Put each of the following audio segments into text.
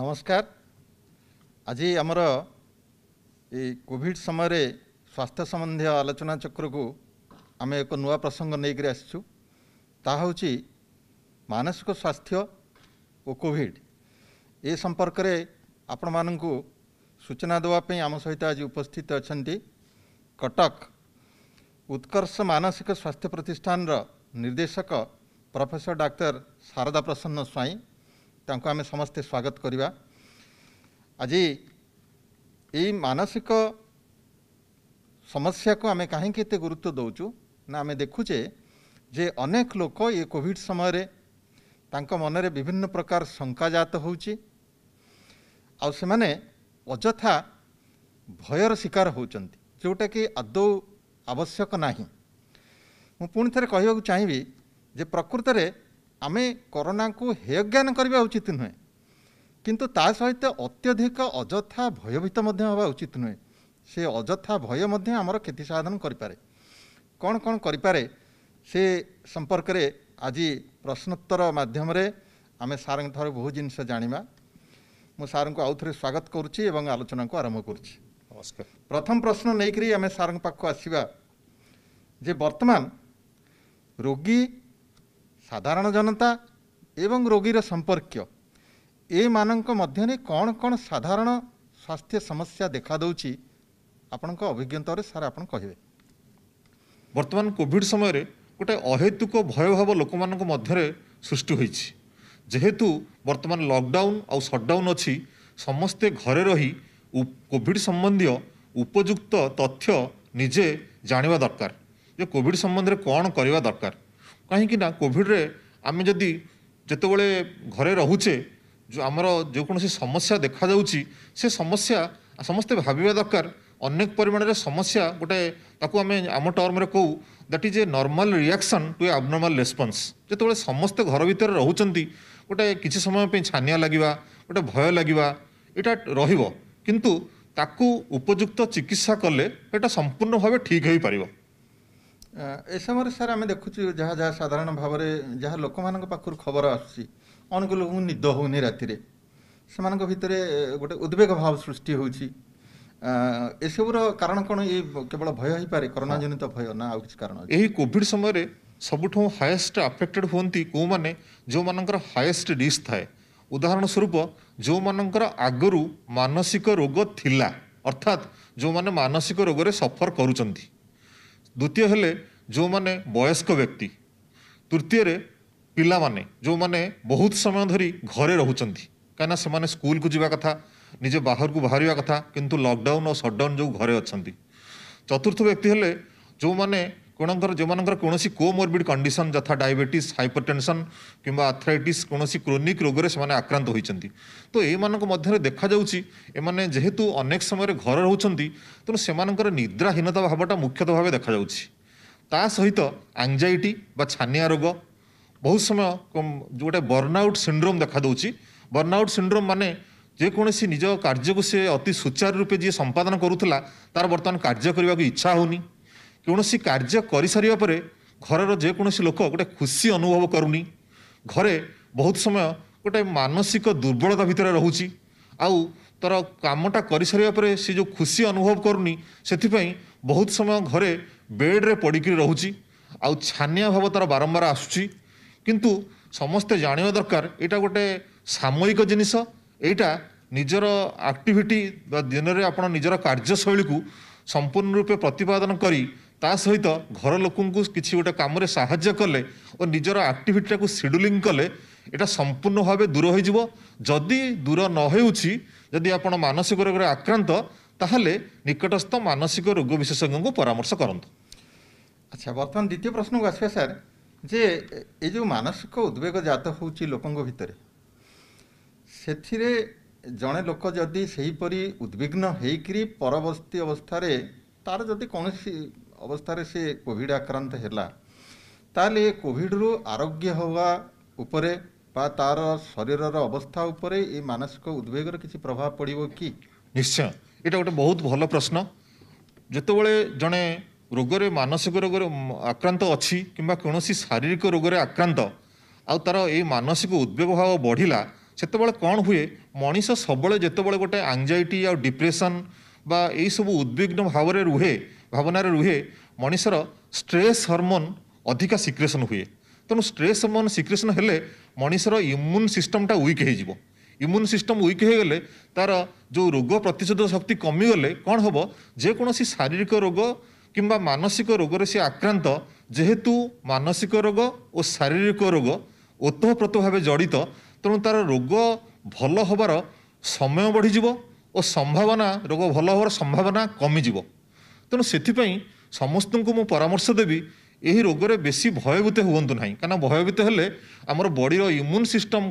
ନମସ୍କାର ଆଜି ଆମର ଏଇ କୋଭିଡ଼ ସମୟରେ ସ୍ୱାସ୍ଥ୍ୟ ସମ୍ବନ୍ଧୀୟ ଆଲୋଚନା ଚକ୍ରକୁ ଆମେ ଏକ ନୂଆ ପ୍ରସଙ୍ଗ ନେଇକରି ଆସିଛୁ ତାହା ହେଉଛି ମାନସିକ ସ୍ୱାସ୍ଥ୍ୟ ଓ କୋଭିଡ଼ ଏ ସମ୍ପର୍କରେ ଆପଣମାନଙ୍କୁ ସୂଚନା ଦେବା ପାଇଁ ଆମ ସହିତ ଆଜି ଉପସ୍ଥିତ ଅଛନ୍ତି କଟକ ଉତ୍କର୍ଷ ମାନସିକ ସ୍ୱାସ୍ଥ୍ୟ ପ୍ରତିଷ୍ଠାନର ନିର୍ଦ୍ଦେଶକ ପ୍ରଫେସର ଡାକ୍ତର ଶାରଦା ପ୍ରସନ୍ନ ସ୍ୱାଇଁ ତାଙ୍କୁ ଆମେ ସମସ୍ତେ ସ୍ୱାଗତ କରିବା ଆଜି ଏଇ ମାନସିକ ସମସ୍ୟାକୁ ଆମେ କାହିଁକି ଏତେ ଗୁରୁତ୍ୱ ଦେଉଛୁ ନା ଆମେ ଦେଖୁଛେ ଯେ ଅନେକ ଲୋକ ଏ କୋଭିଡ଼ ସମୟରେ ତାଙ୍କ ମନରେ ବିଭିନ୍ନ ପ୍ରକାର ଶଙ୍କାଜାତ ହେଉଛି ଆଉ ସେମାନେ ଅଯଥା ଭୟର ଶିକାର ହେଉଛନ୍ତି ଯେଉଁଟାକି ଆଦୌ ଆବଶ୍ୟକ ନାହିଁ ମୁଁ ପୁଣି ଥରେ କହିବାକୁ ଚାହିଁବି ଯେ ପ୍ରକୃତରେ ଆମେ କରୋନାକୁ ହେୟଜ୍ଞାନ କରିବା ଉଚିତ ନୁହେଁ କିନ୍ତୁ ତା ସହିତ ଅତ୍ୟଧିକ ଅଯଥା ଭୟଭୀତ ମଧ୍ୟ ହେବା ଉଚିତ ନୁହେଁ ସେ ଅଯଥା ଭୟ ମଧ୍ୟ ଆମର କ୍ଷତି ସାଧନ କରିପାରେ କ'ଣ କ'ଣ କରିପାରେ ସେ ସମ୍ପର୍କରେ ଆଜି ପ୍ରଶ୍ନୋତ୍ତର ମାଧ୍ୟମରେ ଆମେ ସାର୍ଙ୍କ ସାର୍ଙ୍କଠାରୁ ବହୁ ଜିନିଷ ଜାଣିବା ମୁଁ ସାର୍ଙ୍କୁ ଆଉ ଥରେ ସ୍ୱାଗତ କରୁଛି ଏବଂ ଆଲୋଚନାକୁ ଆରମ୍ଭ କରୁଛି ନମସ୍କାର ପ୍ରଥମ ପ୍ରଶ୍ନ ନେଇକରି ଆମେ ସାର୍ଙ୍କ ପାଖକୁ ଆସିବା ଯେ ବର୍ତ୍ତମାନ ରୋଗୀ ସାଧାରଣ ଜନତା ଏବଂ ରୋଗୀର ସମ୍ପର୍କୀୟ ଏମାନଙ୍କ ମଧ୍ୟରେ କ'ଣ କ'ଣ ସାଧାରଣ ସ୍ୱାସ୍ଥ୍ୟ ସମସ୍ୟା ଦେଖାଦେଉଛି ଆପଣଙ୍କ ଅଭିଜ୍ଞତାରେ ସାର୍ ଆପଣ କହିବେ ବର୍ତ୍ତମାନ କୋଭିଡ଼ ସମୟରେ ଗୋଟେ ଅହେତୁକ ଭୟଭାବ ଲୋକମାନଙ୍କ ମଧ୍ୟରେ ସୃଷ୍ଟି ହୋଇଛି ଯେହେତୁ ବର୍ତ୍ତମାନ ଲକ୍ଡାଉନ୍ ଆଉ ସଟ୍ଡାଉନ୍ ଅଛି ସମସ୍ତେ ଘରେ ରହି କୋଭିଡ଼ ସମ୍ବନ୍ଧୀୟ ଉପଯୁକ୍ତ ତଥ୍ୟ ନିଜେ ଜାଣିବା ଦରକାର ଯେ କୋଭିଡ଼ ସମ୍ବନ୍ଧରେ କ'ଣ କରିବା ଦରକାର କାହିଁକିନା କୋଭିଡ଼ରେ ଆମେ ଯଦି ଯେତେବେଳେ ଘରେ ରହୁଛେ ଯେଉଁ ଆମର ଯେକୌଣସି ସମସ୍ୟା ଦେଖାଯାଉଛି ସେ ସମସ୍ୟା ସମସ୍ତେ ଭାବିବା ଦରକାର ଅନେକ ପରିମାଣରେ ସମସ୍ୟା ଗୋଟେ ତାକୁ ଆମେ ଆମ ଟର୍ମରେ କହୁ that is a normal reaction to a abnormal response ଯେତେବେଳେ ସମସ୍ତେ ଘର ଭିତରେ ରହୁଛନ୍ତି ଗୋଟେ କିଛି ସମୟ ପାଇଁ ଛାନିଆ ଲାଗିବା ଗୋଟେ ଭୟ ଲାଗିବା ଏଇଟା ରହିବ କିନ୍ତୁ ତାକୁ ଉପଯୁକ୍ତ ଚିକିତ୍ସା କଲେ ଏଇଟା ସମ୍ପୂର୍ଣ୍ଣ ଭାବେ ଠିକ୍ ହୋଇପାରିବ ଏ ସମୟରେ ସାର୍ ଆମେ ଦେଖୁଛୁ ଯାହା ଯାହା ସାଧାରଣ ଭାବରେ ଯାହା ଲୋକମାନଙ୍କ ପାଖରୁ ଖବର ଆସୁଛି ଅନେକ ଲୋକଙ୍କୁ ନିଦ ହେଉନି ରାତିରେ ସେମାନଙ୍କ ଭିତରେ ଗୋଟେ ଉଦ୍ବେଗ ଭାବ ସୃଷ୍ଟି ହେଉଛି ଏସବୁର କାରଣ କ'ଣ ଏ କେବଳ ଭୟ ହେଇପାରେ କରୋନା ଜନିତ ଭୟ ନା ଆଉ କିଛି କାରଣ ଏହି କୋଭିଡ ସମୟରେ ସବୁଠୁ ହାଏଷ୍ଟ ଆଫେକ୍ଟେଡ୍ ହୁଅନ୍ତି କେଉଁମାନେ ଯେଉଁମାନଙ୍କର ହାଏଷ୍ଟ ରିସ୍କ ଥାଏ ଉଦାହରଣ ସ୍ୱରୂପ ଯେଉଁମାନଙ୍କର ଆଗରୁ ମାନସିକ ରୋଗ ଥିଲା ଅର୍ଥାତ୍ ଯେଉଁମାନେ ମାନସିକ ରୋଗରେ ସଫର କରୁଛନ୍ତି ଦ୍ୱିତୀୟ ହେଲେ ଯେଉଁମାନେ ବୟସ୍କ ବ୍ୟକ୍ତି ତୃତୀୟରେ ପିଲାମାନେ ଯେଉଁମାନେ ବହୁତ ସମୟ ଧରି ଘରେ ରହୁଛନ୍ତି କାହିଁକିନା ସେମାନେ ସ୍କୁଲକୁ ଯିବା କଥା ନିଜେ ବାହାରକୁ ବାହାରିବା କଥା କିନ୍ତୁ ଲକଡାଉନ୍ ଓ ସଟ୍ଡାଉନ୍ ଯେଉଁ ଘରେ ଅଛନ୍ତି ଚତୁର୍ଥ ବ୍ୟକ୍ତି ହେଲେ ଯେଉଁମାନେ কোণঙ্কর যেমানঙ্কর কোনসি কোমরবিড কন্ডিশন যথা ডায়াবেটিস হাইপরটেনশন কিংবা আর্থ্রাইটিস কোনসি ক্রোনিক রোগের সে আক্রান্ত হয়েছেন তো এইমানক মধ্যে দেখা যাউচি এমনি যেহেতু অনেক সময় ঘর রোচান তেমন সে নিদ্রাহীনতা ভাবটা মুখ্যত ভাবে দেখা যাচ্ছে তা সহিত আংজাইটি বা ছানিয়া রোগ বহু সময় গোটে বর্নআউট সিন্ড্রোম দেখা দেଉଛି বর্নআউট সিন্ড্রোম মানে ଯେକୌଣସି ନିଜ କାର୍ଯ୍ୟକୁ ସେ ଅତି ସୁଚାରୁ ରୂପେ ଯିଏ ସମ୍ପାଦନ କରୁଥିଲା ତାର ବର୍ତ୍ତମାନ କାର୍ଯ୍ୟ କରିବାକୁ ଇଚ୍ଛା ହେଉନି କୌଣସି କାର୍ଯ୍ୟ କରିସାରିବା ପରେ ଘରର ଯେକୌଣସି ଲୋକ ଗୋଟେ ଖୁସି ଅନୁଭବ କରୁନି ଘରେ ବହୁତ ସମୟ ଗୋଟେ ମାନସିକ ଦୁର୍ବଳତା ଭିତରେ ରହୁଛି ଆଉ ତା'ର କାମଟା କରିସାରିବା ପରେ ସେ ଯେଉଁ ଖୁସି ଅନୁଭବ କରୁନି ସେଥିପାଇଁ ବହୁତ ସମୟ ଘରେ ବେଡ଼୍ରେ ପଡ଼ିକିରି ରହୁଛି ଆଉ ଛାନିଆ ଭାବ ତା'ର ବାରମ୍ବାର ଆସୁଛି କିନ୍ତୁ ସମସ୍ତେ ଜାଣିବା ଦରକାର ଏଇଟା ଗୋଟେ ସାମୟିକ ଜିନିଷ ଏଇଟା ନିଜର ଆକ୍ଟିଭିଟି ବା ଦିନରେ ଆପଣ ନିଜର କାର୍ଯ୍ୟଶୈଳୀକୁ ସମ୍ପୂର୍ଣ୍ଣ ରୂପେ ପ୍ରତିପାଦନ କରି ତା ସହିତ ଘର ଲୋକଙ୍କୁ କିଛି ଗୋଟେ କାମରେ ସାହାଯ୍ୟ କଲେ ଓ ନିଜର ଆକ୍ଟିଭିଟିଟାକୁ ସିଡ୍ୟୁଲିଂ କଲେ ଏଇଟା ସମ୍ପୂର୍ଣ୍ଣ ଭାବେ ଦୂର ହୋଇଯିବ ଯଦି ଦୂର ନ ହେଉଛି ଯଦି ଆପଣ ମାନସିକ ରୋଗରେ ଆକ୍ରାନ୍ତ ତାହେଲେ ନିକଟସ୍ଥ ମାନସିକ ରୋଗ ବିଶେଷଜ୍ଞଙ୍କୁ ପରାମର୍ଶ କରନ୍ତୁ ଆଚ୍ଛା ବର୍ତ୍ତମାନ ଦ୍ୱିତୀୟ ପ୍ରଶ୍ନକୁ ଆସିବା ସାର୍ ଯେ ଏ ଯେଉଁ ମାନସିକ ଉଦ୍ବେଗ ଜାତ ହେଉଛି ଲୋକଙ୍କ ଭିତରେ ସେଥିରେ ଜଣେ ଲୋକ ଯଦି ସେହିପରି ଉଦ୍ବିଗ୍ନ ହେଇକିରି ପରବର୍ତ୍ତୀ ଅବସ୍ଥାରେ ତା'ର ଯଦି କୌଣସି ଅବସ୍ଥାରେ ସେ କୋଭିଡ଼ ଆକ୍ରାନ୍ତ ହେଲା ତାହେଲେ ଏ କୋଭିଡ଼ରୁ ଆରୋଗ୍ୟ ହେବା ଉପରେ ବା ତାର ଶରୀରର ଅବସ୍ଥା ଉପରେ ଏ ମାନସିକ ଉଦ୍ବେଗର କିଛି ପ୍ରଭାବ ପଡ଼ିବ କି ନିଶ୍ଚୟ ଏଇଟା ଗୋଟେ ବହୁତ ଭଲ ପ୍ରଶ୍ନ ଯେତେବେଳେ ଜଣେ ରୋଗରେ ମାନସିକ ରୋଗରେ ଆକ୍ରାନ୍ତ ଅଛି କିମ୍ବା କୌଣସି ଶାରୀରିକ ରୋଗରେ ଆକ୍ରାନ୍ତ ଆଉ ତାର ଏଇ ମାନସିକ ଉଦ୍ବେଗ ଭାବ ବଢ଼ିଲା ସେତେବେଳେ କ'ଣ ହୁଏ ମଣିଷ ସବୁବେଳେ ଯେତେବେଳେ ଗୋଟେ ଆଙ୍ଗଜାଇଟି ଆଉ ଡିପ୍ରେସନ୍ ବା ଏଇସବୁ ଉଦ୍ବିଗ୍ନ ଭାବରେ ରୁହେ ଭାବନାରେ ରୁହେ ମଣିଷର ଷ୍ଟ୍ରେସ୍ ହର୍ମୋନ୍ ଅଧିକା ସିକ୍ରେସନ୍ ହୁଏ ତେଣୁ ଷ୍ଟ୍ରେସ୍ ହର୍ମୋନ୍ ସିକ୍ରେସନ୍ ହେଲେ ମଣିଷର ଇମ୍ୟୁନ୍ ସିଷ୍ଟମ୍ଟା ୱିକ୍ ହୋଇଯିବ ଇମ୍ୟୁନ୍ ସିଷ୍ଟମ୍ ୱିକ୍ ହୋଇଗଲେ ତା'ର ଯେଉଁ ରୋଗ ପ୍ରତିଷେଧକ ଶକ୍ତି କମିଗଲେ କ'ଣ ହେବ ଯେକୌଣସି ଶାରୀରିକ ରୋଗ କିମ୍ବା ମାନସିକ ରୋଗରେ ସେ ଆକ୍ରାନ୍ତ ଯେହେତୁ ମାନସିକ ରୋଗ ଓ ଶାରୀରିକ ରୋଗ ଓତଃପ୍ରତ ଭାବେ ଜଡ଼ିତ ତେଣୁ ତା'ର ରୋଗ ଭଲ ହେବାର ସମୟ ବଢ଼ିଯିବ ଓ ସମ୍ଭାବନା ରୋଗ ଭଲ ହେବାର ସମ୍ଭାବନା କମିଯିବ ତେଣୁ ସେଥିପାଇଁ ସମସ୍ତଙ୍କୁ ମୁଁ ପରାମର୍ଶ ଦେବି ଏହି ରୋଗରେ ବେଶୀ ଭୟଭୀତ ହୁଅନ୍ତୁ ନାହିଁ କାରଣ ଭୟଭୀତ ହେଲେ ଆମର ବଡ଼ିର ଇମ୍ୟୁନ୍ ସିଷ୍ଟମ୍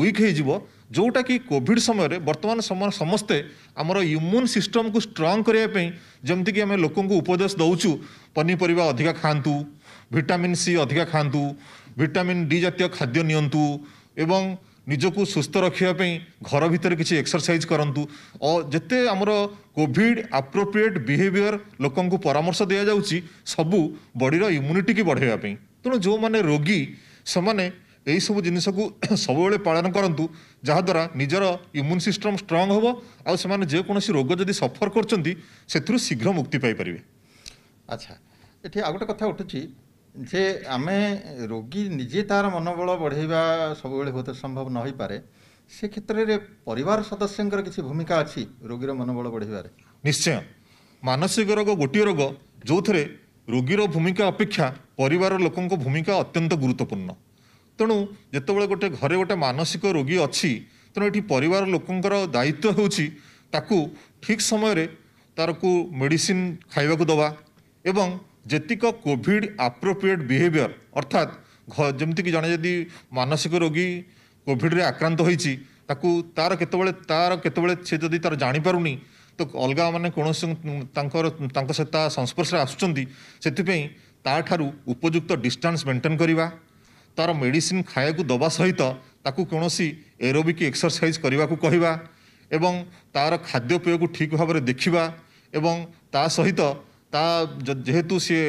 ୱିକ୍ ହେଇଯିବ ଯେଉଁଟାକି କୋଭିଡ଼ ସମୟରେ ବର୍ତ୍ତମାନ ସମସ୍ତେ ଆମର ଇମ୍ୟୁନ୍ ସିଷ୍ଟମ୍କୁ ଷ୍ଟ୍ରଙ୍ଗ କରିବା ପାଇଁ ଯେମିତିକି ଆମେ ଲୋକଙ୍କୁ ଉପଦେଶ ଦେଉଛୁ ପନିପରିବା ଅଧିକା ଖାଆନ୍ତୁ ଭିଟାମିନ୍ ସି ଅଧିକା ଖାଆନ୍ତୁ ଭିଟାମିନ୍ ଡି ଜାତୀୟ ଖାଦ୍ୟ ନିଅନ୍ତୁ ଏବଂ ନିଜକୁ ସୁସ୍ଥ ରଖିବା ପାଇଁ ଘର ଭିତରେ କିଛି ଏକ୍ସରସାଇଜ୍ କରନ୍ତୁ ଓ ଯେତେ ଆମର କୋଭିଡ଼ ଆପ୍ରୋପ୍ରିଏଟ୍ ବିହେଭିଅର ଲୋକଙ୍କୁ ପରାମର୍ଶ ଦିଆଯାଉଛି ସବୁ ବଡ଼ିର ଇମ୍ୟୁନିଟିକୁ ବଢ଼ାଇବା ପାଇଁ ତେଣୁ ଯେଉଁମାନେ ରୋଗୀ ସେମାନେ ଏହିସବୁ ଜିନିଷକୁ ସବୁବେଳେ ପାଳନ କରନ୍ତୁ ଯାହାଦ୍ୱାରା ନିଜର ଇମ୍ୟୁନ୍ ସିଷ୍ଟମ୍ ଷ୍ଟ୍ରଙ୍ଗ୍ ହେବ ଆଉ ସେମାନେ ଯେକୌଣସି ରୋଗ ଯଦି ସଫର୍ କରୁଛନ୍ତି ସେଥିରୁ ଶୀଘ୍ର ମୁକ୍ତି ପାଇପାରିବେ ଆଚ୍ଛା ଏଠି ଆଉ ଗୋଟେ କଥା ଉଠୁଛି ଯେ ଆମେ ରୋଗୀ ନିଜେ ତା'ର ମନୋବଳ ବଢ଼ାଇବା ସବୁବେଳେ ହୁଏତ ସମ୍ଭବ ନ ହୋଇପାରେ ସେ କ୍ଷେତ୍ରରେ ପରିବାର ସଦସ୍ୟଙ୍କର କିଛି ଭୂମିକା ଅଛି ରୋଗୀର ମନୋବଳ ବଢ଼ାଇବାରେ ନିଶ୍ଚୟ ମାନସିକ ରୋଗ ଗୋଟିଏ ରୋଗ ଯେଉଁଥିରେ ରୋଗୀର ଭୂମିକା ଅପେକ୍ଷା ପରିବାର ଲୋକଙ୍କ ଭୂମିକା ଅତ୍ୟନ୍ତ ଗୁରୁତ୍ୱପୂର୍ଣ୍ଣ ତେଣୁ ଯେତେବେଳେ ଗୋଟେ ଘରେ ଗୋଟେ ମାନସିକ ରୋଗୀ ଅଛି ତେଣୁ ଏଠି ପରିବାର ଲୋକଙ୍କର ଦାୟିତ୍ୱ ହେଉଛି ତାକୁ ଠିକ୍ ସମୟରେ ତାରକୁ ମେଡ଼ିସିନ୍ ଖାଇବାକୁ ଦେବା ଏବଂ যেতিক কোভিড আপ্রোপ্রিয়েট বিহেভিয়র অর্থাৎ ଯେମିତିକି ଜଣେ ଯଦି ମାନସିକ ରୋଗୀ କୋଭିଡ଼ରେ ଆକ୍ରାନ୍ତ ହୋଇଛି ତାକୁ ତାର କେତେବେଳେ ତାର କେତେବେଳେ ସେ ଯଦି ତାର ଜାଣିପାରୁନି ତ ଅଲଗାମାନେ କୌଣସି ତାଙ୍କର ତାଙ୍କ ସହିତ ସଂସ୍ପର୍ଶରେ ଆସୁଛନ୍ତି ସେଥିପାଇଁ ତାଠାରୁ ଉପଯୁକ୍ତ ଡିଷ୍ଟାନ୍ସ ମେଣ୍ଟେନ୍ କରିବା ତାର ମେଡ଼ିସିନ୍ ଖାଇବାକୁ ଦେବା ସହିତ ତାକୁ କୌଣସି ଏରୋବିକ୍ ଏକ୍ସରସାଇଜ୍ କରିବାକୁ କହିବା ଏବଂ ତାର ଖାଦ୍ୟପେୟକୁ ଠିକ୍ ଭାବରେ ଦେଖିବା ଏବଂ ତା ସହିତ ତା ଯେହେତୁ ସିଏ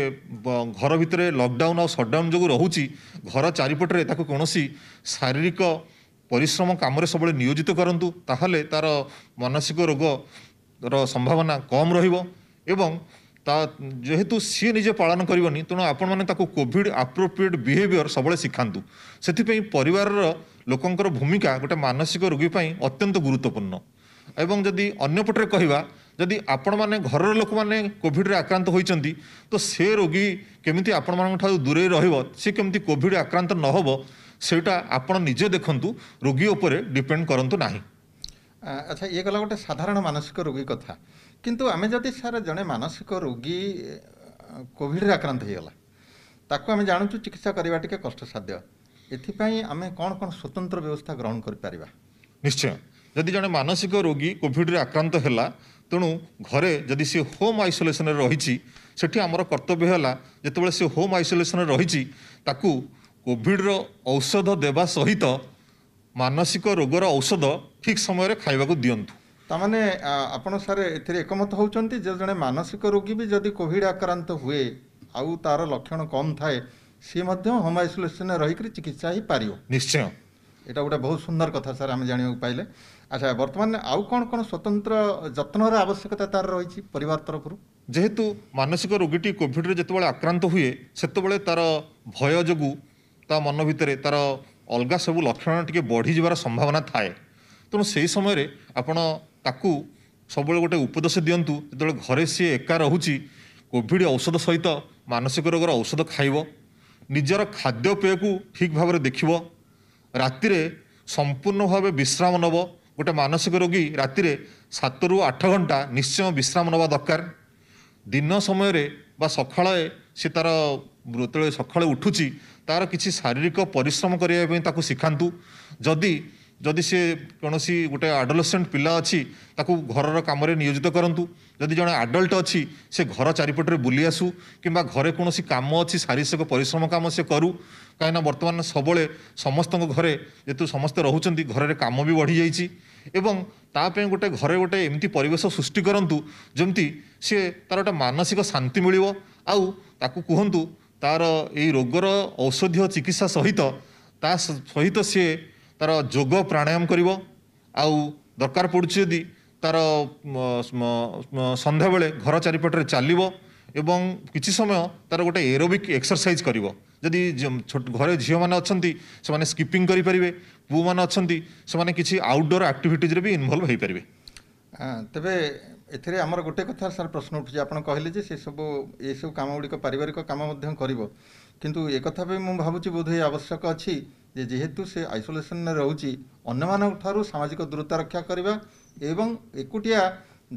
ଘର ଭିତରେ ଲକ୍ଡାଉନ୍ ଆଉ ସଟ୍ଡାଉନ୍ ଯୋଗୁଁ ରହୁଛି ଘର ଚାରିପଟରେ ତାକୁ କୌଣସି ଶାରୀରିକ ପରିଶ୍ରମ କାମରେ ସବୁବେଳେ ନିୟୋଜିତ କରନ୍ତୁ ତାହେଲେ ତାର ମାନସିକ ରୋଗର ସମ୍ଭାବନା କମ୍ ରହିବ ଏବଂ ତା ଯେହେତୁ ସିଏ ନିଜେ ପାଳନ କରିବନି ତେଣୁ ଆପଣମାନେ ତାକୁ କୋଭିଡ଼ ଆପ୍ରୋପ୍ରିଏଟ୍ ବିହେଭିଅର ସବୁବେଳେ ଶିଖାନ୍ତୁ ସେଥିପାଇଁ ପରିବାରର ଲୋକଙ୍କର ଭୂମିକା ଗୋଟେ ମାନସିକ ରୋଗୀ ପାଇଁ ଅତ୍ୟନ୍ତ ଗୁରୁତ୍ୱପୂର୍ଣ୍ଣ ଏବଂ ଯଦି ଅନ୍ୟପଟରେ କହିବା ଯଦି ଆପଣମାନେ ଘରର ଲୋକମାନେ କୋଭିଡ଼ରେ ଆକ୍ରାନ୍ତ ହୋଇଛନ୍ତି ତ ସେ ରୋଗୀ କେମିତି ଆପଣମାନଙ୍କଠାରୁ ଦୂରେଇ ରହିବ ସେ କେମିତି କୋଭିଡ଼ ଆକ୍ରାନ୍ତ ନ ହେବ ସେଇଟା ଆପଣ ନିଜେ ଦେଖନ୍ତୁ ରୋଗୀ ଉପରେ ଡିପେଣ୍ଡ କରନ୍ତୁ ନାହିଁ ଆଚ୍ଛା ଇଏ ଗଲା ଗୋଟେ ସାଧାରଣ ମାନସିକ ରୋଗୀ କଥା କିନ୍ତୁ ଆମେ ଯଦି ସାର୍ ଜଣେ ମାନସିକ ରୋଗୀ କୋଭିଡ଼ରେ ଆକ୍ରାନ୍ତ ହୋଇଗଲା ତାକୁ ଆମେ ଜାଣୁଛୁ ଚିକିତ୍ସା କରିବା ଟିକେ କଷ୍ଟସାଧ୍ୟ ଏଥିପାଇଁ ଆମେ କ'ଣ କ'ଣ ସ୍ୱତନ୍ତ୍ର ବ୍ୟବସ୍ଥା ଗ୍ରହଣ କରିପାରିବା ନିଶ୍ଚୟ ଯଦି ଜଣେ ମାନସିକ ରୋଗୀ କୋଭିଡ଼ରେ ଆକ୍ରାନ୍ତ ହେଲା ତେଣୁ ଘରେ ଯଦି ସେ ହୋମ୍ ଆଇସୋଲେସନରେ ରହିଛି ସେଠି ଆମର କର୍ତ୍ତବ୍ୟ ହେଲା ଯେତେବେଳେ ସେ ହୋମ୍ ଆଇସୋଲେସନରେ ରହିଛି ତାକୁ କୋଭିଡ଼ର ଔଷଧ ଦେବା ସହିତ ମାନସିକ ରୋଗର ଔଷଧ ଠିକ୍ ସମୟରେ ଖାଇବାକୁ ଦିଅନ୍ତୁ ତାମାନେ ଆପଣ ସାର୍ ଏଥିରେ ଏକମତ ହେଉଛନ୍ତି ଯେ ଜଣେ ମାନସିକ ରୋଗୀ ବି ଯଦି କୋଭିଡ଼ ଆକ୍ରାନ୍ତ ହୁଏ ଆଉ ତା'ର ଲକ୍ଷଣ କମ୍ ଥାଏ ସିଏ ମଧ୍ୟ ହୋମ୍ ଆଇସୋଲେସନରେ ରହିକରି ଚିକିତ୍ସା ହେଇପାରିବ ନିଶ୍ଚୟ ଏଇଟା ଗୋଟେ ବହୁତ ସୁନ୍ଦର କଥା ସାର୍ ଆମେ ଜାଣିବାକୁ ପାଇଲେ আচ্ছা বর্তমানে আউ কোন কোন স্বতন্ত্র যত্নর আবশ্যকতা তার রয়েছে পরিবার তরফর যেহেতু মানসিক রোগীটি কোভিডরে যেতবে আক্রান্ত হুয়ে সেতবে তার ভয় যোগু তা মন ভিতরে তার অলগা সবু লক্ষণ টিকে বড়ি যাবার সম্ভাবনা থাকে তেমন সেই সময় আপনার তাকে সবুলে গোটে উপদেশ দিও যেত ঘরে সি একা রুচি কোভিড ঔষধ সহিত মানসিক রোগর ঔষধ খাইব ନିଜର ଖାଦ୍ୟପେୟକୁ ଠିକ୍ ଭାବରେ ଦେଖିବ ରାତିରେ ସମ୍ପୂର୍ଣ୍ଣ ଭାବେ ବିଶ୍ରାମ ନେବ ଗୋଟେ ମାନସିକ ରୋଗୀ ରାତିରେ ସାତରୁ ଆଠ ଘଣ୍ଟା ନିଶ୍ଚୟ ବିଶ୍ରାମ ନେବା ଦରକାର ଦିନ ସମୟରେ ବା ସକାଳେ ସେ ତାର ଯେତେବେଳେ ସକାଳେ ଉଠୁଛି ତାର କିଛି ଶାରୀରିକ ପରିଶ୍ରମ କରିବା ପାଇଁ ତାକୁ ଶିଖାନ୍ତୁ ଯଦି ଯଦି ସିଏ କୌଣସି ଗୋଟେ ଆଡ଼ଲସେଣ୍ଟ ପିଲା ଅଛି ତାକୁ ଘରର କାମରେ ନିୟୋଜିତ କରନ୍ତୁ ଯଦି ଜଣେ ଆଡଲ୍ଟ ଅଛି ସେ ଘର ଚାରିପଟରେ ବୁଲି ଆସୁ କିମ୍ବା ଘରେ କୌଣସି କାମ ଅଛି ଶାରୀରିକ ପରିଶ୍ରମ କାମ ସେ କରୁ କାହିଁକିନା ବର୍ତ୍ତମାନ ସବୁବେଳେ ସମସ୍ତଙ୍କ ଘରେ ଯେହେତୁ ସମସ୍ତେ ରହୁଛନ୍ତି ଘରରେ କାମ ବି ବଢ଼ିଯାଇଛି ଏବଂ ତା ପାଇଁ ଗୋଟେ ଘରେ ଗୋଟେ ଏମିତି ପରିବେଶ ସୃଷ୍ଟି କରନ୍ତୁ ଯେମିତି ସିଏ ତାର ଗୋଟେ ମାନସିକ ଶାନ୍ତି ମିଳିବ ଆଉ ତାକୁ କୁହନ୍ତୁ ତାର ଏଇ ରୋଗର ଔଷଧୀୟ ଚିକିତ୍ସା ସହିତ ତା ସହିତ ସିଏ ତାର ଯୋଗ ପ୍ରାଣାୟାମ କରିବ ଆଉ ଦରକାର ପଡ଼ୁଛି ଯଦି ତାର ସନ୍ଧ୍ୟାବେଳେ ଘର ଚାରିପଟରେ ଚାଲିବ ଏବଂ କିଛି ସମୟ ତା'ର ଗୋଟେ ଏରୋବିକ୍ ଏକ୍ସରସାଇଜ୍ କରିବ ଯଦି ଛୋଟ ଘରେ ଝିଅମାନେ ଅଛନ୍ତି ସେମାନେ ସ୍କିପିଂ କରିପାରିବେ ପୁଅମାନେ ଅଛନ୍ତି ସେମାନେ କିଛି ଆଉଟଡୋର ଆକ୍ଟିଭିଟିଜ୍ରେ ବି ଇନଭଲ୍ଭ ହୋଇପାରିବେ ତେବେ ଏଥିରେ ଆମର ଗୋଟେ କଥା ସାର୍ ପ୍ରଶ୍ନ ଉଠୁଛି ଆପଣ କହିଲେ ଯେ ସେସବୁ ଏସବୁ କାମ ଗୁଡ଼ିକ ପାରିବାରିକ କାମ ମଧ୍ୟ କରିବ କିନ୍ତୁ ଏକଥା ବି ମୁଁ ଭାବୁଛି ବୋଧହୁଏ ଆବଶ୍ୟକ ଅଛି ଯେ ଯେହେତୁ ସେ ଆଇସୋଲେସନରେ ରହୁଛି ଅନ୍ୟମାନଙ୍କ ଠାରୁ ସାମାଜିକ ଦୂରତା ରକ୍ଷା କରିବା ଏବଂ ଏକୁଟିଆ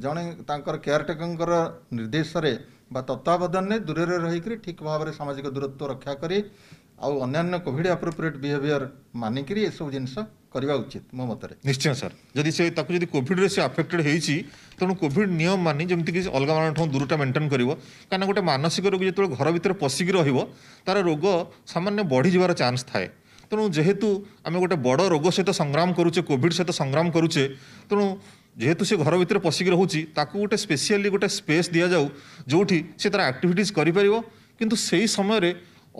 ଜଣେ ତାଙ୍କର କେୟାରଟେକରଙ୍କର ନିର୍ଦ୍ଦେଶରେ ବା ତତ୍ତ୍ୱାବଧାନରେ ଦୂରରେ ରହିକରି ଠିକ୍ ଭାବରେ ସାମାଜିକ ଦୂରତ୍ୱ ରକ୍ଷା କରି ଆଉ ଅନ୍ୟାନ୍ୟ କୋଭିଡ଼ ଆପ୍ରୋପ୍ରିଏଟ୍ ବିହେଭିଅର ମାନିକିରି ଏସବୁ ଜିନିଷ କରିବା ଉଚିତ ମୋ ମତରେ ନିଶ୍ଚୟ ସାର୍ ଯଦି ସେ ତାକୁ ଯଦି କୋଭିଡ଼ରେ ସେ ଆଫେକ୍ଟେଡ୍ ହେଇଛି ତେଣୁ କୋଭିଡ଼ ନିୟମ ମାନି ଯେମିତିକି ଅଲଗା ମାନଙ୍କଠୁ ଦୂରଟା ମେଣ୍ଟେନ୍ କରିବ କାହିଁକିନା ଗୋଟେ ମାନସିକ ରୋଗୀ ଯେତେବେଳେ ଘର ଭିତରେ ପଶିକି ରହିବ ତା'ର ରୋଗ ସାମାନ୍ୟ ବଢ଼ିଯିବାର ଚାନ୍ସ ଥାଏ ତେଣୁ ଯେହେତୁ ଆମେ ଗୋଟେ ବଡ଼ ରୋଗ ସହିତ ସଂଗ୍ରାମ କରୁଛେ କୋଭିଡ଼ ସହିତ ସଂଗ୍ରାମ କରୁଛେ ତେଣୁ ଯେହେତୁ ସେ ଘର ଭିତରେ ପଶିକି ରହୁଛି ତାକୁ ଗୋଟେ ସ୍ପେସିଆଲି ଗୋଟେ ସ୍ପେସ୍ ଦିଆଯାଉ ଯେଉଁଠି ସେ ତା'ର ଆକ୍ଟିଭିଟିଜ୍ କରିପାରିବ କିନ୍ତୁ ସେହି ସମୟରେ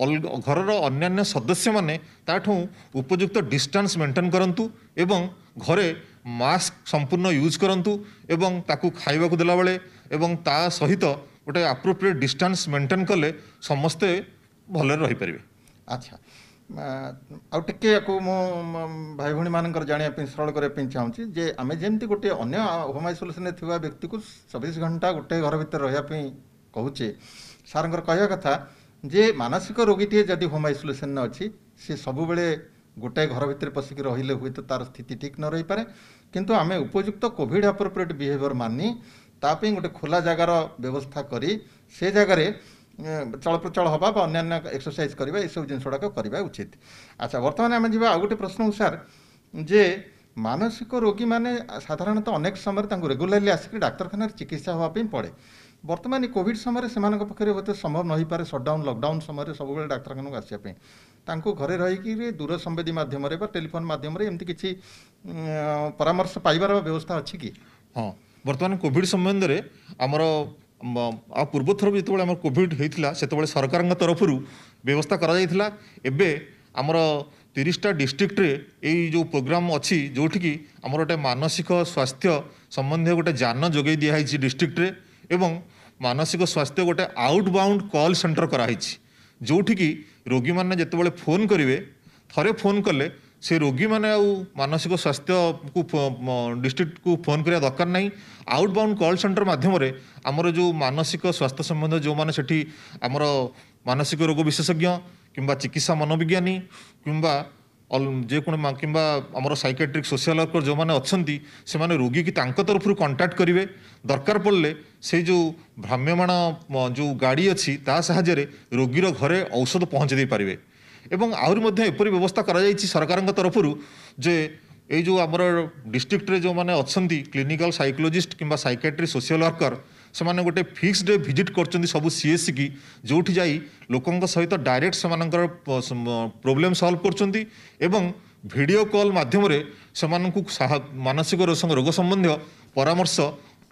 ଅଲଗା ଘରର ଅନ୍ୟାନ୍ୟ ସଦସ୍ୟମାନେ ତା'ଠୁ ଉପଯୁକ୍ତ ଡିଷ୍ଟାନ୍ସ ମେଣ୍ଟେନ୍ କରନ୍ତୁ ଏବଂ ଘରେ ମାସ୍କ ସମ୍ପୂର୍ଣ୍ଣ ୟୁଜ୍ କରନ୍ତୁ ଏବଂ ତାକୁ ଖାଇବାକୁ ଦେଲାବେଳେ ଏବଂ ତା ସହିତ ଗୋଟେ ଆପ୍ରୋପ୍ରିଏଟ୍ ଡିଷ୍ଟାନ୍ସ ମେଣ୍ଟେନ୍ କଲେ ସମସ୍ତେ ଭଲରେ ରହିପାରିବେ ଆଚ୍ଛା ଆଉ ଟିକେ ଆକୁ ମୁଁ ଭାଇ ଭଉଣୀମାନଙ୍କର ଜାଣିବା ପାଇଁ ସରଳ କରିବା ପାଇଁ ଚାହୁଁଛି ଯେ ଆମେ ଯେମିତି ଗୋଟିଏ ଅନ୍ୟ ହୋମ୍ ଆଇସୋଲେସନରେ ଥିବା ବ୍ୟକ୍ତିକୁ ଚବିଶ ଘଣ୍ଟା ଗୋଟେ ଘର ଭିତରେ ରହିବା ପାଇଁ କହୁଛେ ସାର୍ଙ୍କର କହିବା କଥା ଯେ ମାନସିକ ରୋଗୀଟିଏ ଯଦି ହୋମ୍ ଆଇସୋଲେସନରେ ଅଛି ସେ ସବୁବେଳେ ଗୋଟାଏ ଘର ଭିତରେ ପଶିକି ରହିଲେ ହୁଏତ ତା'ର ସ୍ଥିତି ଠିକ୍ ନ ରହିପାରେ କିନ୍ତୁ ଆମେ ଉପଯୁକ୍ତ କୋଭିଡ଼୍ ଆପ୍ରୋପ୍ରିଏଟ୍ ବିହେଭିଅର୍ ମାନି ତା ପାଇଁ ଗୋଟେ ଖୋଲା ଜାଗାର ବ୍ୟବସ୍ଥା କରି ସେ ଜାଗାରେ ଚଳପ୍ରଚଳ ହେବା ବା ଅନ୍ୟାନ୍ୟ ଏକ୍ସରସାଇଜ୍ କରିବା ଏସବୁ ଜିନିଷ ଗୁଡ଼ାକ କରିବା ଉଚିତ ଆଚ୍ଛା ବର୍ତ୍ତମାନ ଆମେ ଯିବା ଆଉ ଗୋଟେ ପ୍ରଶ୍ନ ସାର୍ ଯେ ମାନସିକ ରୋଗୀମାନେ ସାଧାରଣତଃ ଅନେକ ସମୟରେ ତାଙ୍କୁ ରେଗୁଲାରଲି ଆସିକି ଡାକ୍ତରଖାନାରେ ଚିକିତ୍ସା ହେବା ପାଇଁ ପଡ଼େ ବର୍ତ୍ତମାନ କୋଭିଡ଼ ସମୟରେ ସେମାନଙ୍କ ପାଖରେ ହୁଏତ ସମ୍ଭବ ନ ହୋଇପାରେ ସଟ୍ଡାଉନ୍ ଲକଡାଉନ୍ ସମୟରେ ସବୁବେଳେ ଡାକ୍ତରଖାନାକୁ ଆସିବା ପାଇଁ ତାଙ୍କୁ ଘରେ ରହିକି ଦୂର ସମ୍ବେଦୀ ମାଧ୍ୟମରେ ବା ଟେଲିଫୋନ୍ ମାଧ୍ୟମରେ ଏମିତି କିଛି ପରାମର୍ଶ ପାଇବାର ବ୍ୟବସ୍ଥା ଅଛି କି ହଁ ବର୍ତ୍ତମାନ କୋଭିଡ଼ ସମ୍ବନ୍ଧରେ ଆମର ଆଉ ପୂର୍ବଥର ଯେତେବେଳେ ଆମର କୋଭିଡ଼ ହେଇଥିଲା ସେତେବେଳେ ସରକାରଙ୍କ ତରଫରୁ ବ୍ୟବସ୍ଥା କରାଯାଇଥିଲା ଏବେ ଆମର ତିରିଶଟା ଡିଷ୍ଟ୍ରିକ୍ଟରେ ଏଇ ଯେଉଁ ପ୍ରୋଗ୍ରାମ୍ ଅଛି ଯେଉଁଠିକି ଆମର ଗୋଟେ ମାନସିକ ସ୍ୱାସ୍ଥ୍ୟ ସମ୍ବନ୍ଧୀୟ ଗୋଟେ ଯାନ ଯୋଗାଇ ଦିଆହେଇଛି ଡିଷ୍ଟ୍ରିକ୍ଟରେ ଏବଂ ମାନସିକ ସ୍ୱାସ୍ଥ୍ୟ ଗୋଟେ ଆଉଟ୍ ବାଉଣ୍ଡ କଲ୍ ସେଣ୍ଟର କରାହେଇଛି ଯେଉଁଠିକି ରୋଗୀମାନେ ଯେତେବେଳେ ଫୋନ୍ କରିବେ ଥରେ ଫୋନ୍ କଲେ ସେ ରୋଗୀମାନେ ଆଉ ମାନସିକ ସ୍ୱାସ୍ଥ୍ୟକୁ ଡିଷ୍ଟ୍ରିକ୍ଟକୁ ଫୋନ୍ କରିବା ଦରକାର ନାହିଁ ଆଉଟ୍ ବାଉଣ୍ଡ କଲ୍ ସେଣ୍ଟର ମାଧ୍ୟମରେ ଆମର ଯେଉଁ ମାନସିକ ସ୍ୱାସ୍ଥ୍ୟ ସମ୍ବନ୍ଧୀୟ ଯେଉଁମାନେ ସେଠି ଆମର ମାନସିକ ରୋଗ ବିଶେଷଜ୍ଞ କିମ୍ବା ଚିକିତ୍ସା ମନୋବିଜ୍ଞାନୀ କିମ୍ବା ଯେକୌଣସି କିମ୍ବା ଆମର ସାଇକେଟ୍ରିକ୍ ସୋସିଆଲ ୱାର୍କର ଯେଉଁମାନେ ଅଛନ୍ତି ସେମାନେ ରୋଗୀକି ତାଙ୍କ ତରଫରୁ କଣ୍ଟାକ୍ଟ କରିବେ ଦରକାର ପଡ଼ିଲେ ସେଇ ଯେଉଁ ଭ୍ରାମ୍ୟମାଣ ଯେଉଁ ଗାଡ଼ି ଅଛି ତା ସାହାଯ୍ୟରେ ରୋଗୀର ଘରେ ଔଷଧ ପହଞ୍ଚାଇ ଦେଇପାରିବେ এবং ଆହୁରି ମଧ୍ୟ ଏପରି ବ୍ୟବସ୍ଥା କରାଯାଇଛି ସରକାରଙ୍କ ତରଫରୁ ଯେ ଏଇ ଯେଉଁ ଆମର ଡିଷ୍ଟ୍ରିକ୍ଟରେ ଯେଉଁମାନେ ଅଛନ୍ତି କ୍ଲିନିକାଲ ସାଇକୋଲୋଜିଷ୍ଟ କିମ୍ବା ସାଇକାଟ୍ରି ସୋସିଆଲ ୱାର୍କର ସେମାନେ ଗୋଟେ ଫିକ୍ସ ଡେ ଭିଜିଟ୍ କରୁଛନ୍ତି ସବୁ ସିଏସ୍ସିକି ଯେଉଁଠି ଯାଇ ଲୋକଙ୍କ ସହିତ ଡାଇରେକ୍ଟ ସେମାନଙ୍କର ପ୍ରୋବ୍ଲେମ୍ ସଲ୍ଭ କରୁଛନ୍ତି ଏବଂ ଭିଡ଼ିଓ କଲ୍ ମାଧ୍ୟମରେ ସେମାନଙ୍କୁ ମାନସିକ ରୋଗ ସମ୍ବନ୍ଧୀୟ ପରାମର୍ଶ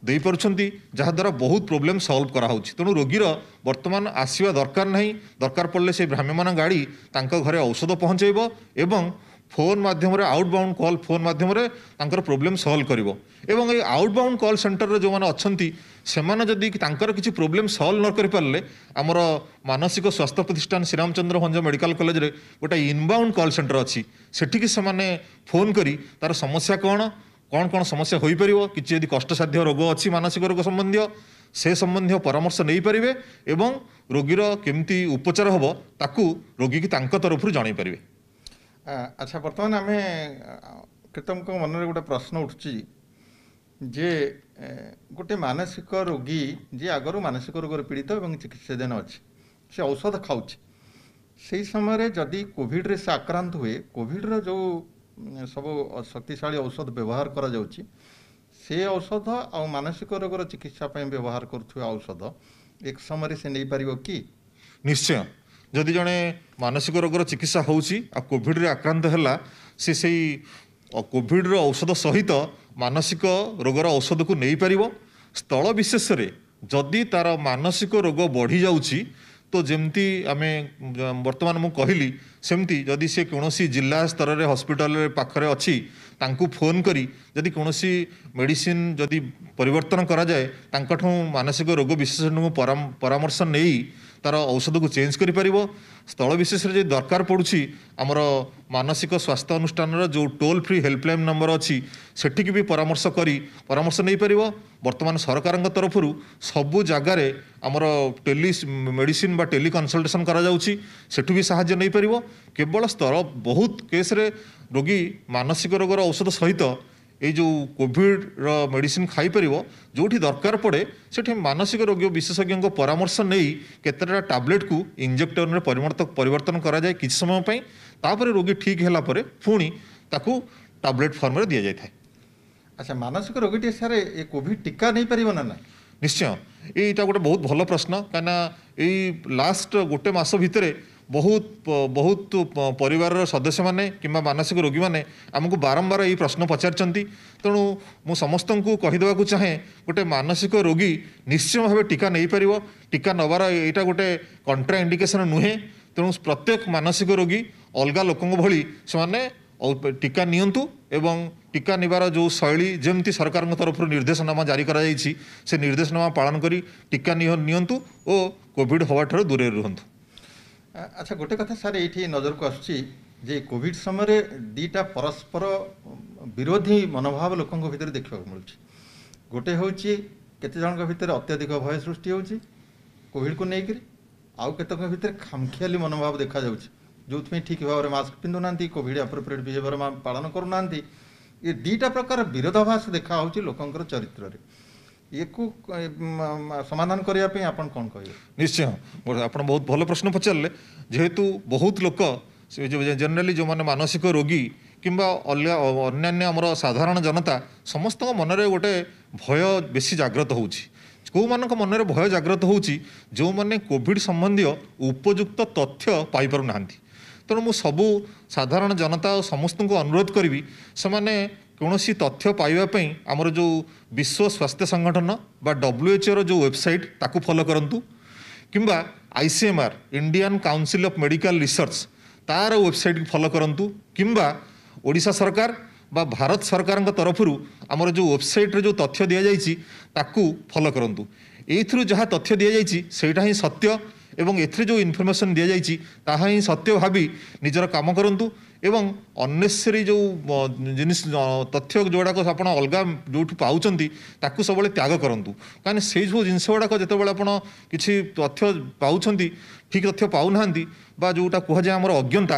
ଦେଇପାରୁଛନ୍ତି ଯାହାଦ୍ୱାରା ବହୁତ ପ୍ରୋବ୍ଲେମ୍ ସଲ୍ଭ କରାହେଉଛି ତେଣୁ ରୋଗୀର ବର୍ତ୍ତମାନ ଆସିବା ଦରକାର ନାହିଁ ଦରକାର ପଡ଼ିଲେ ସେ ଭ୍ରାମ୍ୟମାନ ଗାଡ଼ି ତାଙ୍କ ଘରେ ଔଷଧ ପହଞ୍ଚାଇବ ଏବଂ ଫୋନ୍ ମାଧ୍ୟମରେ ଆଉଟବାଉଣ୍ଡ କଲ୍ ଫୋନ୍ ମାଧ୍ୟମରେ ତାଙ୍କର ପ୍ରୋବ୍ଲେମ୍ ସଲ୍ଭ କରିବ ଏବଂ ଏଇ ଆଉଟବାଉଣ୍ଡ କଲ୍ ସେଣ୍ଟରରେ ଯେଉଁମାନେ ଅଛନ୍ତି ସେମାନେ ଯଦି ତାଙ୍କର କିଛି ପ୍ରୋବ୍ଲେମ୍ ସଲ୍ଭ ନ କରିପାରିଲେ ଆମର ମାନସିକ ସ୍ୱାସ୍ଥ୍ୟ ପ୍ରତିଷ୍ଠାନ ଶ୍ରୀରାମଚନ୍ଦ୍ର ଭଞ୍ଜ ମେଡ଼ିକାଲ କଲେଜରେ ଗୋଟାଏ ଇନବାଉଣ୍ଡ କଲ୍ ସେଣ୍ଟର ଅଛି ସେଠିକି ସେମାନେ ଫୋନ୍ କରି ତା'ର ସମସ୍ୟା କ'ଣ କ'ଣ କ'ଣ ସମସ୍ୟା ହୋଇପାରିବ କିଛି ଯଦି କଷ୍ଟସାଧ୍ୟ ରୋଗ ଅଛି ମାନସିକ ରୋଗ ସମ୍ବନ୍ଧୀୟ ସେ ସମ୍ବନ୍ଧୀୟ ପରାମର୍ଶ ନେଇପାରିବେ ଏବଂ ରୋଗୀର କେମିତି ଉପଚାର ହେବ ତାକୁ ରୋଗୀକି ତାଙ୍କ ତରଫରୁ ଜଣାଇପାରିବେ ଆଚ୍ଛା ବର୍ତ୍ତମାନ ଆମେ କେତେଙ୍କ ମନରେ ଗୋଟେ ପ୍ରଶ୍ନ ଉଠୁଛି ଯେ ଗୋଟେ ମାନସିକ ରୋଗୀ ଯିଏ ଆଗରୁ ମାନସିକ ରୋଗରେ ପୀଡ଼ିତ ଏବଂ ଚିକିତ୍ସାଧୀନ ଅଛି ସେ ଔଷଧ ଖାଉଛି ସେହି ସମୟରେ ଯଦି କୋଭିଡ଼ରେ ସେ ଆକ୍ରାନ୍ତ ହୁଏ କୋଭିଡ଼ର ଯେଉଁ ସବୁ ଶକ୍ତିଶାଳୀ ଔଷଧ ବ୍ୟବହାର କରାଯାଉଛି ସେ ଔଷଧ ଆଉ ମାନସିକ ରୋଗର ଚିକିତ୍ସା ପାଇଁ ବ୍ୟବହାର କରୁଥିବା ଔଷଧ ଏକ ସମୟରେ ସେ ନେଇପାରିବ କି ନିଶ୍ଚୟ ଯଦି ଜଣେ ମାନସିକ ରୋଗର ଚିକିତ୍ସା ହେଉଛି ଆଉ କୋଭିଡ଼ରେ ଆକ୍ରାନ୍ତ ହେଲା ସେ ସେଇ କୋଭିଡ଼ର ଔଷଧ ସହିତ ମାନସିକ ରୋଗର ଔଷଧକୁ ନେଇପାରିବ ସ୍ଥଳ ବିଶେଷରେ ଯଦି ତାର ମାନସିକ ରୋଗ ବଢ଼ିଯାଉଛି তো ଯେମିତି ଆମେ ବର୍ତ୍ତମାନ ମୁଁ କହିଲି ସେମିତି ଯଦି ସେ କୌଣସି ଜିଲ୍ଲା ସ୍ତରରେ ହସ୍ପିଟାଲ ପାଖରେ ଅଛି ତାଙ୍କୁ ଫୋନ୍ କରି ଯଦି କୌଣସି ମେଡ଼ିସିନ ଯଦି ପରିବର୍ତ୍ତନ କରାଯାଏ ତାଙ୍କଠୁ ମାନସିକ ରୋଗ ବିଶେଷଜ୍ଞଙ୍କୁ ପରାମର୍ଶ ନେଇ ତା'ର ଔଷଧକୁ ଚେଞ୍ଜ କରିପାରିବ ସ୍ଥଳ ବିଶେଷରେ ଯଦି ଦରକାର ପଡ଼ୁଛି ଆମର ମାନସିକ ସ୍ୱାସ୍ଥ୍ୟ ଅନୁଷ୍ଠାନର ଯେଉଁ ଟୋଲ୍ ଫ୍ରି ହେଲ୍ପଲାଇନ୍ ନମ୍ବର ଅଛି ସେଠିକି ବି ପରାମର୍ଶ କରି ପରାମର୍ଶ ନେଇପାରିବ ବର୍ତ୍ତମାନ ସରକାରଙ୍କ ତରଫରୁ ସବୁ ଜାଗାରେ ଆମର ଟେଲି ମେଡ଼ିସିନ୍ ବା ଟେଲି କନସଲଟେସନ୍ କରାଯାଉଛି ସେଠୁ ବି ସାହାଯ୍ୟ ନେଇପାରିବ କେବଳ ସ୍ତର ବହୁତ କେସ୍ରେ ରୋଗୀ ମାନସିକ ରୋଗର ଔଷଧ ସହିତ এই ଯେଉଁ କୋଭିଡ଼ର ମେଡ଼ିସିନ ଖାଇପାରିବ ଯେଉଁଠି ଦରକାର ପଡ଼େ ସେଠି ମାନସିକ ରୋଗ ବିଶେଷଜ୍ଞଙ୍କ ପରାମର୍ଶ ନେଇ କେତେଟା ଟାବଲେଟ୍କୁ ଇଞ୍ଜେକ୍ଟରରେ ପରିବର୍ତ୍ତ ପରିବର୍ତ୍ତନ କରାଯାଏ କିଛି ସମୟ ପାଇଁ ତାପରେ ରୋଗୀ ଠିକ୍ ହେଲା ପରେ ପୁଣି ତାକୁ ଟାବଲେଟ୍ ଫର୍ମରେ ଦିଆଯାଇଥାଏ ଆଚ୍ଛା ମାନସିକ ରୋଗୀଟି ସାର୍ ଏ କୋଭିଡ଼ ଟୀକା ନେଇପାରିବ ନା ନାହିଁ ନିଶ୍ଚୟ ଏଇଟା ଗୋଟେ ବହୁତ ଭଲ ପ୍ରଶ୍ନ କାହିଁକିନା ଏଇ ଲାଷ୍ଟ ଗୋଟେ ମାସ ଭିତରେ ବହୁତ ବହୁତ ପରିବାରର ସଦସ୍ୟମାନେ କିମ୍ବା ମାନସିକ ରୋଗୀମାନେ ଆମକୁ ବାରମ୍ବାର ଏଇ ପ୍ରଶ୍ନ ପଚାରିଛନ୍ତି ତେଣୁ ମୁଁ ସମସ୍ତଙ୍କୁ କହିଦେବାକୁ ଚାହେଁ ଗୋଟେ ମାନସିକ ରୋଗୀ ନିଶ୍ଚୟ ଭାବେ ଟୀକା ନେଇପାରିବ ଟୀକା ନେବାର ଏଇଟା ଗୋଟେ କଣ୍ଟ୍ରା ଇଣ୍ଡିକେସନ୍ ନୁହେଁ ତେଣୁ ପ୍ରତ୍ୟେକ ମାନସିକ ରୋଗୀ ଅଲଗା ଲୋକଙ୍କ ଭଳି ସେମାନେ ଟୀକା ନିଅନ୍ତୁ ଏବଂ ଟୀକା ନେବାର ଯେଉଁ ଶୈଳୀ ଯେମିତି ସରକାରଙ୍କ ତରଫରୁ ନିର୍ଦ୍ଦେଶନାମା ଜାରି କରାଯାଇଛି ସେ ନିର୍ଦ୍ଦେଶନାମା ପାଳନ କରି ଟୀକା ନିଅନ୍ତୁ ଓ କୋଭିଡ଼ ହେବାଠାରୁ ଦୂରରେ ରୁହନ୍ତୁ ଆଚ୍ଛା ଗୋଟେ କଥା ସାର୍ ଏଇଠି ନଜରକୁ ଆସୁଛି ଯେ କୋଭିଡ଼ ସମୟରେ ଦୁଇଟା ପରସ୍ପର ବିରୋଧୀ ମନୋଭାବ ଲୋକଙ୍କ ଭିତରେ ଦେଖିବାକୁ ମିଳୁଛି ଗୋଟେ ହେଉଛି କେତେଜଣଙ୍କ ଭିତରେ ଅତ୍ୟଧିକ ଭୟ ସୃଷ୍ଟି ହେଉଛି କୋଭିଡ଼କୁ ନେଇକରି ଆଉ କେତେଙ୍କ ଭିତରେ ଖାମଖିଆଲି ମନୋଭାବ ଦେଖାଯାଉଛି ଯେଉଁଥିପାଇଁ ଠିକ୍ ଭାବରେ ମାସ୍କ ପିନ୍ଧୁନାହାନ୍ତି କୋଭିଡ଼ ଆପ୍ରୋପ୍ରିଏଟ୍ ବିହେଭିଅର୍ ପାଳନ କରୁନାହାନ୍ତି ଏ ଦୁଇଟା ପ୍ରକାର ବିରୋଧାଭାସ ଦେଖାହେଉଛି ଲୋକଙ୍କର ଚରିତ୍ରରେ ଇଏକୁ ସମାଧାନ କରିବା ପାଇଁ ଆପଣ କ'ଣ କହିବେ ନିଶ୍ଚୟ ଆପଣ ବହୁତ ଭଲ ପ୍ରଶ୍ନ ପଚାରିଲେ ଯେହେତୁ ବହୁତ ଲୋକ ଜେନେରାଲି ଯେଉଁମାନେ ମାନସିକ ରୋଗୀ କିମ୍ବା ଅଲଗା ଅନ୍ୟାନ୍ୟ ଆମର ସାଧାରଣ ଜନତା ସମସ୍ତଙ୍କ ମନରେ ଗୋଟେ ଭୟ ବେଶୀ ଜାଗ୍ରତ ହେଉଛି କେଉଁମାନଙ୍କ ମନରେ ଭୟ ଜାଗ୍ରତ ହେଉଛି ଯେଉଁମାନେ କୋଭିଡ଼ ସମ୍ବନ୍ଧୀୟ ଉପଯୁକ୍ତ ତଥ୍ୟ ପାଇପାରୁନାହାନ୍ତି ତେଣୁ ମୁଁ ସବୁ ସାଧାରଣ ଜନତା ଓ ସମସ୍ତଙ୍କୁ ଅନୁରୋଧ କରିବି ସେମାନେ କୌଣସି ତଥ୍ୟ ପାଇବା ପାଇଁ ଆମର ଯେଉଁ ବିଶ୍ୱ ସ୍ୱାସ୍ଥ୍ୟ ସଂଗଠନ ବା ଡବ୍ଲ୍ୟୁଏଚ୍ଓର ଯେଉଁ ୱେବ୍ସାଇଟ୍ ତାକୁ ଫଲୋ କରନ୍ତୁ କିମ୍ବା ICMR Indian Council of Medical Research ତାର ୱେବସାଇଟ୍କୁ ଫଲୋ କରନ୍ତୁ କିମ୍ବା ଓଡ଼ିଶା ସରକାର ବା ଭାରତ ସରକାରଙ୍କ ତରଫରୁ ଆମର ଯେଉଁ ୱେବସାଇଟ୍ରେ ଯେଉଁ ତଥ୍ୟ ଦିଆଯାଇଛି ତାକୁ ଫଲୋ କରନ୍ତୁ ଏଇଥିରୁ ଯାହା ତଥ୍ୟ ଦିଆଯାଇଛି ସେଇଟା ହିଁ ସତ୍ୟ ଏବଂ ଏଥିରେ ଯେଉଁ ଇନଫର୍ମେସନ୍ ଦିଆଯାଇଛି ତାହା ହିଁ ସତ୍ୟ ଭାବି ନିଜର କାମ କରନ୍ତୁ ଏବଂ ଅନେସେସରୀ ଯେଉଁ ଜିନିଷ ତଥ୍ୟ ଯେଉଁଗୁଡ଼ାକ ଆପଣ ଅଲଗା ଯେଉଁଠୁ ପାଉଛନ୍ତି ତାକୁ ସବୁବେଳେ ତ୍ୟାଗ କରନ୍ତୁ କାହିଁକି ସେଇ ସବୁ ଜିନିଷ ଗୁଡ଼ାକ ଯେତେବେଳେ ଆପଣ କିଛି ତଥ୍ୟ ପାଉଛନ୍ତି ଠିକ୍ ତଥ୍ୟ ପାଉନାହାନ୍ତି ବା ଯେଉଁଟା କୁହାଯାଏ ଆମର ଅଜ୍ଞତା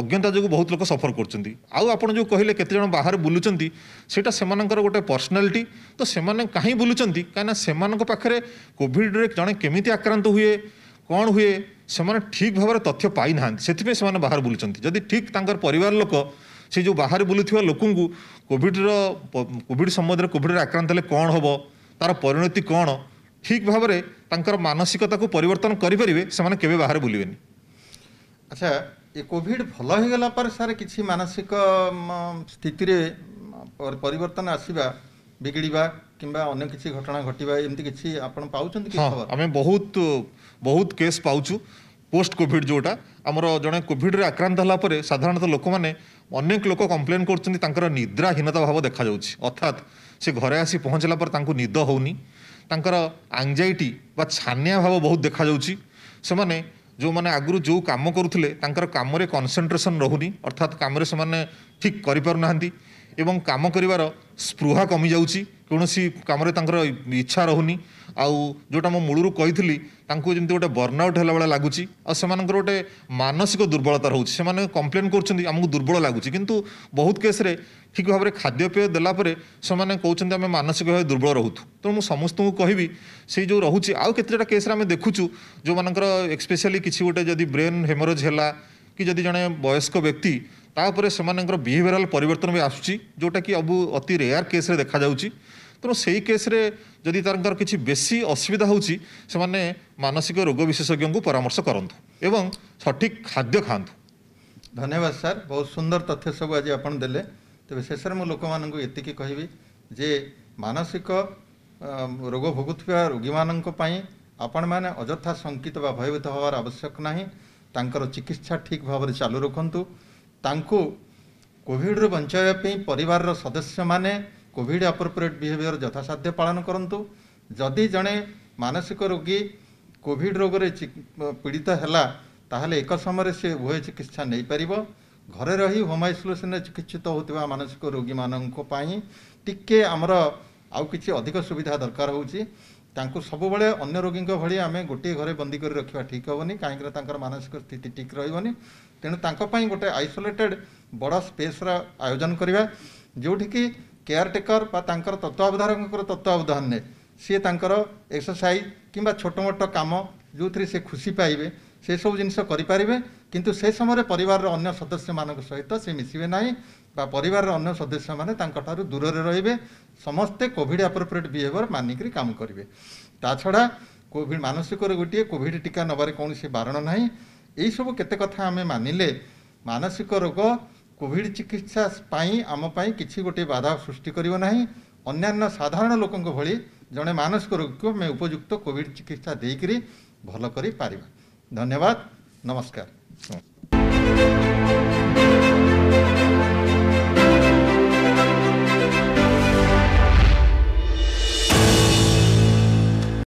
ଅଜ୍ଞତା ଯୋଗୁଁ ବହୁତ ଲୋକ ସଫର କରୁଛନ୍ତି ଆଉ ଆପଣ ଯେଉଁ କହିଲେ କେତେ ଜଣ ବାହାରେ ବୁଲୁଛନ୍ତି ସେଇଟା ସେମାନଙ୍କର ଗୋଟେ ପର୍ସନାଲିଟି ତ ସେମାନେ କାହିଁ ବୁଲୁଛନ୍ତି କାହିଁକିନା ସେମାନଙ୍କ ପାଖରେ କୋଭିଡ଼ରେ ଜଣେ କେମିତି ଆକ୍ରାନ୍ତ ହୁଏ କ'ଣ ହୁଏ ସେମାନେ ଠିକ୍ ଭାବରେ ତଥ୍ୟ ପାଇନାହାନ୍ତି ସେଥିପାଇଁ ସେମାନେ ବାହାରେ ବୁଲୁଛନ୍ତି ଯଦି ଠିକ୍ ତାଙ୍କର ପରିବାର ଲୋକ ସେ ଯେଉଁ ବାହାରେ ବୁଲୁଥିବା ଲୋକଙ୍କୁ କୋଭିଡ଼ର କୋଭିଡ଼ ସମ୍ବନ୍ଧରେ କୋଭିଡ଼ରେ ଆକ୍ରାନ୍ତ ହେଲେ କ'ଣ ହେବ ତା'ର ପରିଣତି କ'ଣ ଠିକ୍ ଭାବରେ ତାଙ୍କର ମାନସିକତାକୁ ପରିବର୍ତ୍ତନ କରିପାରିବେ ସେମାନେ କେବେ ବାହାରେ ବୁଲିବେନି ଆଚ୍ଛା ଏ କୋଭିଡ଼ ଭଲ ହୋଇଗଲା ପରେ ସାର୍ କିଛି ମାନସିକ ସ୍ଥିତିରେ ପରିବର୍ତ୍ତନ ଆସିବା ବିଗିଡ଼ିବା କିମ୍ବା ଅନ୍ୟ କିଛି ଘଟଣା ଘଟିବା ଏମିତି କିଛି ଆପଣ ପାଉଛନ୍ତି ଆମେ ବହୁତ ବହୁତ କେସ୍ ପାଉଛୁ ପୋଷ୍ଟ କୋଭିଡ଼ ଯେଉଁଟା ଆମର ଜଣେ କୋଭିଡ଼ରେ ଆକ୍ରାନ୍ତ ହେଲା ପରେ ସାଧାରଣତଃ ଲୋକମାନେ ଅନେକ ଲୋକ କମ୍ପ୍ଲେନ୍ କରୁଛନ୍ତି ତାଙ୍କର ନିଦ୍ରାହୀନତା ଭାବ ଦେଖାଯାଉଛି ଅର୍ଥାତ୍ ସେ ଘରେ ଆସି ପହଞ୍ଚିଲା ପରେ ତାଙ୍କୁ ନିଦ ହେଉନି ତାଙ୍କର ଆଙ୍ଗଜାଇଟି ବା ଛାନିଆ ଭାବ ବହୁତ ଦେଖାଯାଉଛି ସେମାନେ ଯେଉଁମାନେ ଆଗରୁ ଯେଉଁ କାମ କରୁଥିଲେ ତାଙ୍କର କାମରେ କନସେନ୍ଟ୍ରେସନ୍ ରହୁନି ଅର୍ଥାତ୍ କାମରେ ସେମାନେ ଠିକ୍ କରିପାରୁନାହାନ୍ତି ଏବଂ କାମ କରିବାର ସ୍ପୃହା କମିଯାଉଛି କୌଣସି କାମରେ ତାଙ୍କର ଇଚ୍ଛା ରହୁନି ଆଉ ଯେଉଁଟା ମୁଁ ମୂଳରୁ କହିଥିଲି ତାଙ୍କୁ ଯେମିତି ଗୋଟେ ବର୍ଣ୍ଣଆଉଟ୍ ହେଲା ଭଳିଆ ଲାଗୁଛି ଆଉ ସେମାନଙ୍କର ଗୋଟେ ମାନସିକ ଦୁର୍ବଳତା ରହୁଛି ସେମାନେ କମ୍ପ୍ଲେନ୍ କରୁଛନ୍ତି ଆମକୁ ଦୁର୍ବଳ ଲାଗୁଛି କିନ୍ତୁ ବହୁତ କେସ୍ରେ ଠିକ୍ ଭାବରେ ଖାଦ୍ୟପେୟ ଦେଲା ପରେ ସେମାନେ କହୁଛନ୍ତି ଆମେ ମାନସିକ ଭାବେ ଦୁର୍ବଳ ରହୁଛୁ ତେଣୁ ମୁଁ ସମସ୍ତଙ୍କୁ କହିବି ସେଇ ଯେଉଁ ରହୁଛି ଆଉ କେତେଟା କେସ୍ରେ ଆମେ ଦେଖୁଛୁ ଯେଉଁମାନଙ୍କର ଏକ୍ସପେସିଆଲି କିଛି ଗୋଟେ ଯଦି ବ୍ରେନ୍ ହେମୋରେଜ୍ ହେଲା କି ଯଦି ଜଣେ ବୟସ୍କ ବ୍ୟକ୍ତି ତାପରେ ସେମାନଙ୍କର ବିହେଭିଆରାଲ୍ ପରିବର୍ତ୍ତନ ବି ଆସୁଛି ଯେଉଁଟାକି ଅବୁ ଅତି ରେୟାର୍ କେସ୍ରେ ଦେଖାଯାଉଛି ତେଣୁ ସେଇ କେସ୍ରେ ଯଦି ତାଙ୍କର କିଛି ବେଶୀ ଅସୁବିଧା ହେଉଛି ସେମାନେ ମାନସିକ ରୋଗ ବିଶେଷଜ୍ଞଙ୍କୁ ପରାମର୍ଶ କରନ୍ତୁ ଏବଂ ସଠିକ୍ ଖାଦ୍ୟ ଖାଆନ୍ତୁ ଧନ୍ୟବାଦ ସାର୍ ବହୁତ ସୁନ୍ଦର ତଥ୍ୟ ସବୁ ଆଜି ଆପଣ ଦେଲେ ତେବେ ଶେଷରେ ମୁଁ ଲୋକମାନଙ୍କୁ ଏତିକି କହିବି ଯେ ମାନସିକ ରୋଗ ଭୋଗୁଥିବା ରୋଗୀମାନଙ୍କ ପାଇଁ ଆପଣମାନେ ଅଯଥା ଶଙ୍କିତ ବା ଭୟଭୀତ ହେବାର ଆବଶ୍ୟକ ନାହିଁ ତାଙ୍କର ଚିକିତ୍ସା ଠିକ୍ ଭାବରେ ଚାଲୁ ରଖନ୍ତୁ ତାଙ୍କୁ କୋଭିଡ଼ରୁ ବଞ୍ଚାଇବା ପାଇଁ ପରିବାରର ସଦସ୍ୟମାନେ କୋଭିଡ଼ ଆପ୍ରୋପ୍ରିଏଟ୍ ବିହେଭିଅର ଯଥାସାଧ୍ୟ ପାଳନ କରନ୍ତୁ ଯଦି ଜଣେ ମାନସିକ ରୋଗୀ କୋଭିଡ଼ ରୋଗରେ ପୀଡ଼ିତ ହେଲା ତାହେଲେ ଏକ ସମୟରେ ସେ ଉଭୟ ଚିକିତ୍ସା ନେଇପାରିବ ଘରେ ରହି ହୋମ୍ ଆଇସୋଲେସନରେ ଚିକିତ୍ସିତ ହେଉଥିବା ମାନସିକ ରୋଗୀମାନଙ୍କ ପାଇଁ ଟିକେ ଆମର ଆଉ କିଛି ଅଧିକ ସୁବିଧା ଦରକାର ହେଉଛି ତାଙ୍କୁ ସବୁବେଳେ ଅନ୍ୟ ରୋଗୀଙ୍କ ଭଳି ଆମେ ଗୋଟିଏ ଘରେ ବନ୍ଦୀ କରି ରଖିବା ଠିକ୍ ହେବନି କାହିଁକିନା ତାଙ୍କର ମାନସିକ ସ୍ଥିତି ଠିକ୍ ରହିବନି ତେଣୁ ତାଙ୍କ ପାଇଁ ଗୋଟେ ଆଇସୋଲେଟେଡ଼ ବଡ଼ ସ୍ପେସ୍ର ଆୟୋଜନ କରିବା ଯେଉଁଠିକି କେୟାର ଟେକର୍ ବା ତାଙ୍କର ତତ୍ତ୍ୱାବଧାରକଙ୍କର ନେ ସିଏ ତାଙ୍କର ଏକ୍ସରସାଇଜ୍ କିମ୍ବା ଛୋଟ ମୋଟ କାମ ଯେଉଁଥିରେ ସେ ଖୁସି ପାଇବେ ସେସବୁ ଜିନିଷ କରିପାରିବେ କିନ୍ତୁ ସେ ସମୟରେ ପରିବାରର ଅନ୍ୟ ସଦସ୍ୟମାନଙ୍କ ସହିତ ସେ ମିଶିବେ ନାହିଁ ବା ପରିବାରର ଅନ୍ୟ ସଦସ୍ୟମାନେ ତାଙ୍କଠାରୁ ଦୂରରେ ରହିବେ ସମସ୍ତେ କୋଭିଡ଼ ଆପ୍ରୋପ୍ରିଏଟ୍ ବିହେଭିୟର୍ ମାନିକରି କାମ କରିବେ ତା ଛଡ଼ା କୋଭିଡ଼ ମାନସିକରେ ଗୋଟିଏ କୋଭିଡ଼ ଟୀକା ନେବାରେ କୌଣସି ବାରଣ ନାହିଁ यही सब के आम मान लें मानसिक रोग कोड आमपाई कि गोटे बाधा सृष्टि करना अन्न्य साधारण लोकों भि जड़े मानसिक रोग को मैं उपयुक्त कोविड चिकित्सा देकर भल कर धन्यवाद नमस्कार